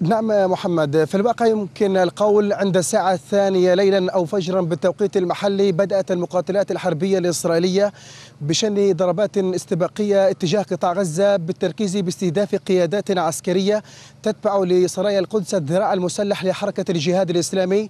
نعم محمد في الواقع يمكن القول عند الساعة الثانية ليلا أو فجرا بالتوقيت المحلي بدأت المقاتلات الحربية الإسرائيلية بشن ضربات استباقية اتجاه قطاع غزة بالتركيز باستهداف قيادات عسكرية تتبع لسرايا القدس الذراع المسلح لحركة الجهاد الإسلامي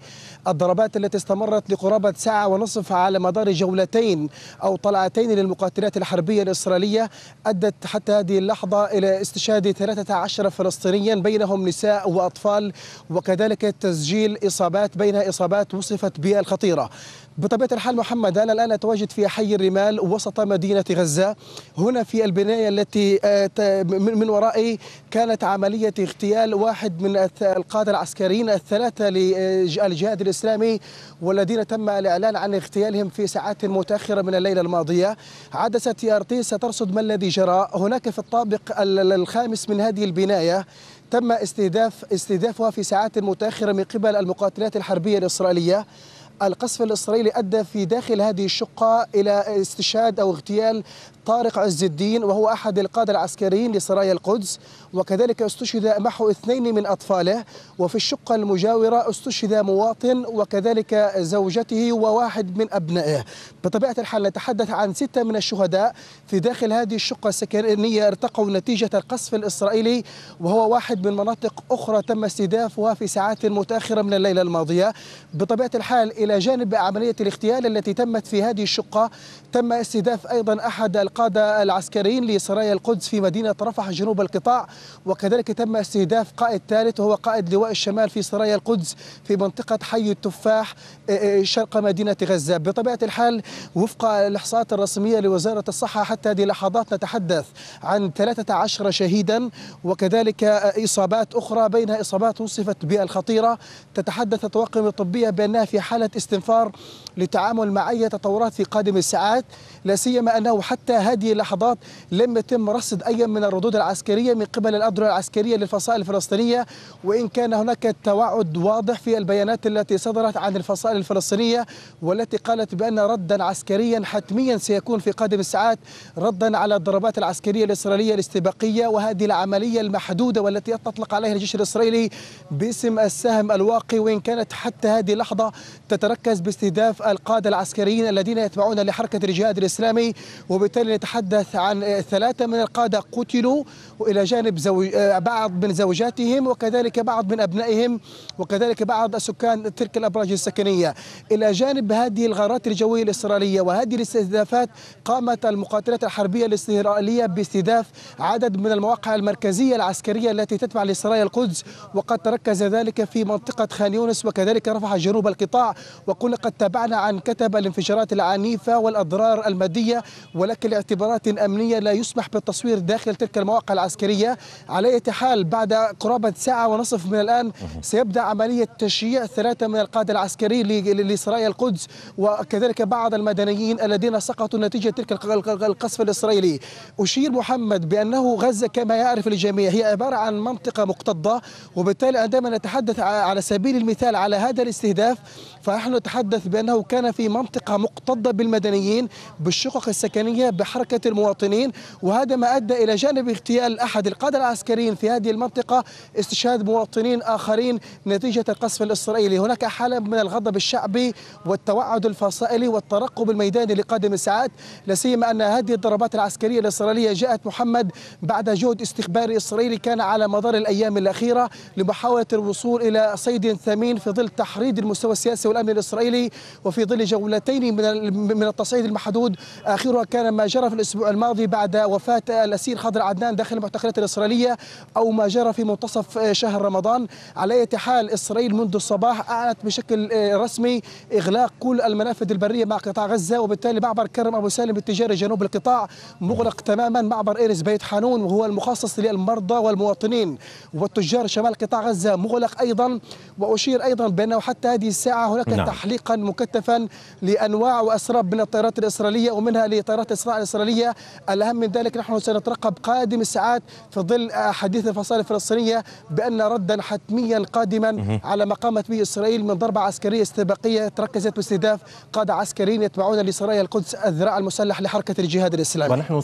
الضربات التي استمرت لقرابة ساعة ونصف على مدار جولتين أو طلعتين للمقاتلات الحربية الإسرائيلية أدت حتى هذه اللحظة إلى استشهاد 13 فلسطينيا بينهم نساء وأطفال وكذلك تسجيل إصابات بين إصابات وصفت بالخطيرة بطبيعة الحال محمد أنا الآن أتواجد في حي الرمال وسط مدينة غزة هنا في البناية التي آه، من ورائي كانت عملية اغتيال واحد من القادة العسكريين الثلاثة للجهاد آه، الإسلامي والذين تم الإعلان عن اغتيالهم في ساعات متأخرة من الليلة الماضية عدسة تي ار تي سترصد ما الذي جرى هناك في الطابق الخامس من هذه البناية تم استهداف استهدافها في ساعات متأخرة من قبل المقاتلات الحربية الإسرائيلية القصف الإسرائيلي أدى في داخل هذه الشقة إلى استشهاد أو اغتيال طارق عز الدين وهو أحد القادة العسكريين لسرايا القدس وكذلك استشهد معه اثنين من أطفاله وفي الشقة المجاورة استشهد مواطن وكذلك زوجته وواحد من أبنائه بطبيعة الحال نتحدث عن ستة من الشهداء في داخل هذه الشقة السكنية ارتقوا نتيجة القصف الإسرائيلي وهو واحد من مناطق أخرى تم استهدافها في ساعات متأخرة من الليلة الماضية بطبيعة الحال إلى جانب عملية الاغتيال التي تمت في هذه الشقة تم استهداف أيضا أحد القادة العسكريين لسرايا القدس في مدينة رفح جنوب القطاع وكذلك تم استهداف قائد ثالث وهو قائد لواء الشمال في سرايا القدس في منطقة حي التفاح شرق مدينة غزة بطبيعة الحال وفق الإحصاءات الرسمية لوزارة الصحة حتى هذه اللحظات نتحدث عن 13 شهيدا وكذلك إصابات أخرى بينها إصابات وصفت بالخطيرة تتحدث الطواقم الطبية بأنها في حالة استنفار للتعامل مع أي تطورات في قادم الساعات لا سيما أنه حتى هذه اللحظات لم يتم رصد أي من الردود العسكرية من قبل الأدرة العسكرية للفصائل الفلسطينية وإن كان هناك توعد واضح في البيانات التي صدرت عن الفصائل الفلسطينية والتي قالت بأن ردا عسكريا حتميا سيكون في قادم الساعات ردا على الضربات العسكرية الإسرائيلية الاستباقية وهذه العملية المحدودة والتي تطلق عليها الجيش الإسرائيلي باسم السهم الواقي وإن كانت حتى هذه اللحظة تت يتركز باستهداف القادة العسكريين الذين يتبعون لحركة الجهاد الإسلامي وبالتالي نتحدث عن ثلاثة من القادة قتلوا وإلى جانب زوج آه، بعض من زوجاتهم وكذلك بعض من أبنائهم وكذلك بعض سكان تلك الأبراج السكنية إلى جانب هذه الغارات الجوية الإسرائيلية وهذه الاستهدافات قامت المقاتلات الحربية الإسرائيلية باستهداف عدد من المواقع المركزية العسكرية التي تتبع لإسرائيل القدس وقد تركز ذلك في منطقة خان يونس وكذلك رفح جنوب القطاع وكنا قد تابعنا عن كتب الانفجارات العنيفة والأضرار المادية ولكن لاعتبارات أمنية لا يسمح بالتصوير داخل تلك المواقع العسكرية على أي حال بعد قرابة ساعة ونصف من الآن سيبدأ عملية تشييع ثلاثة من القادة العسكريين لسرايا القدس وكذلك بعض المدنيين الذين سقطوا نتيجة تلك القصف الإسرائيلي أشير محمد بأنه غزة كما يعرف الجميع هي عبارة عن منطقة مكتظة وبالتالي عندما نتحدث على سبيل المثال على هذا الاستهداف فنحن نحن نتحدث بأنه كان في منطقة مقتضة بالمدنيين بالشقق السكنية بحركة المواطنين وهذا ما أدى إلى جانب اغتيال أحد القادة العسكريين في هذه المنطقة استشهاد مواطنين آخرين نتيجة القصف الإسرائيلي هناك حالة من الغضب الشعبي والتوعد الفصائلي والترقب الميداني لقادم الساعات لا سيما أن هذه الضربات العسكرية الإسرائيلية جاءت محمد بعد جهد استخباري إسرائيلي كان على مدار الأيام الأخيرة لمحاولة الوصول إلى صيد ثمين في ظل تحريض المستوى السياسي والأمن الحامل الإسرائيلي وفي ظل جولتين من من التصعيد المحدود آخرها كان ما جرى في الأسبوع الماضي بعد وفاة الأسير خضر عدنان داخل المعتقلات الإسرائيلية أو ما جرى في منتصف شهر رمضان على أي حال إسرائيل منذ الصباح أعلنت بشكل رسمي إغلاق كل المنافذ البرية مع قطاع غزة وبالتالي معبر كرم أبو سالم التجاري جنوب القطاع مغلق تماما معبر إيرس بيت حانون وهو المخصص للمرضى والمواطنين والتجار شمال قطاع غزة مغلق أيضا وأشير أيضا بأنه حتى هذه الساعة هناك نعم. تحليقا مكثفا لانواع واسراب من الطائرات الاسرائيليه ومنها لطائرات الصناعه الاسرائيليه الاهم من ذلك نحن سنترقب قادم الساعات في ظل حديث الفصائل الفلسطينيه بان ردا حتميا قادما مه. على ما قامت به اسرائيل من ضربه عسكريه استباقيه تركزت باستهداف قاده عسكريين يتبعون لسرايا القدس الذراع المسلح لحركه الجهاد الاسلامي ونحن